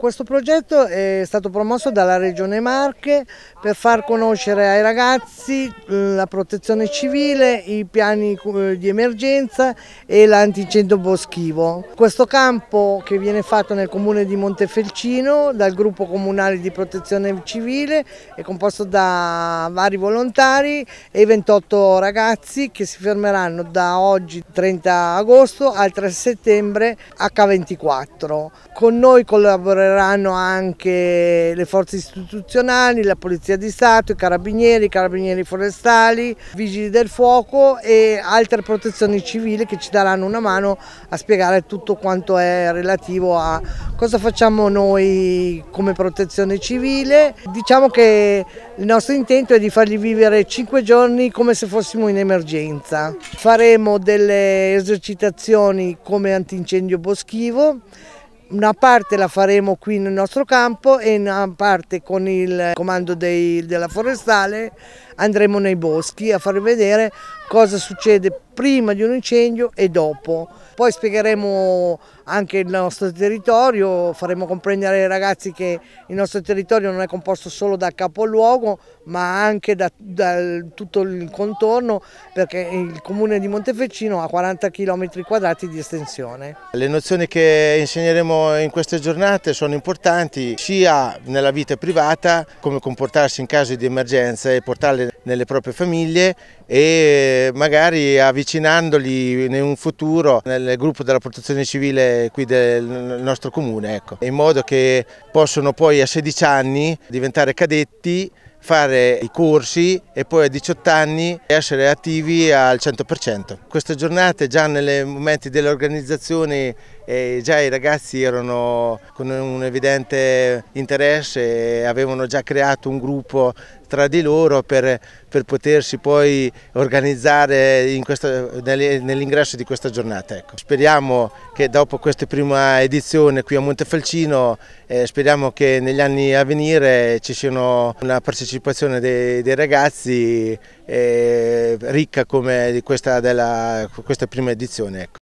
Questo progetto è stato promosso dalla Regione Marche per far conoscere ai ragazzi la protezione civile, i piani eh, di emergenza e l'antincendio boschivo. Questo campo che viene fatto nel comune di Montefelcino dal gruppo comunale di protezione civile è composto da vari volontari e 28 ragazzi che si fermeranno da oggi 30 agosto al 3 settembre H24. Con noi collaboreranno entreranno anche le forze istituzionali, la Polizia di Stato, i carabinieri, i carabinieri forestali, i vigili del fuoco e altre protezioni civili che ci daranno una mano a spiegare tutto quanto è relativo a cosa facciamo noi come protezione civile. Diciamo che il nostro intento è di fargli vivere cinque giorni come se fossimo in emergenza. Faremo delle esercitazioni come antincendio boschivo una parte la faremo qui nel nostro campo e una parte con il comando dei, della forestale andremo nei boschi a far vedere cosa succede prima di un incendio e dopo. Poi spiegheremo anche il nostro territorio, faremo comprendere ai ragazzi che il nostro territorio non è composto solo da capoluogo ma anche da, da tutto il contorno perché il comune di Montefeccino ha 40 km quadrati di estensione. Le nozioni che insegneremo in queste giornate sono importanti sia nella vita privata come comportarsi in caso di emergenza e portarle nelle proprie famiglie e magari avvicinandoli in un futuro nel gruppo della protezione civile qui del nostro comune, ecco. in modo che possono poi a 16 anni diventare cadetti fare i corsi e poi a 18 anni essere attivi al 100%. Queste giornate già nei momenti delle organizzazioni e già i ragazzi erano con un evidente interesse e avevano già creato un gruppo tra di loro per, per potersi poi organizzare nell'ingresso di questa giornata. Ecco. Speriamo che dopo questa prima edizione qui a Montefalcino, eh, speriamo che negli anni a venire ci siano una partecipazione dei, dei ragazzi eh, ricca come questa, della, questa prima edizione. Ecco.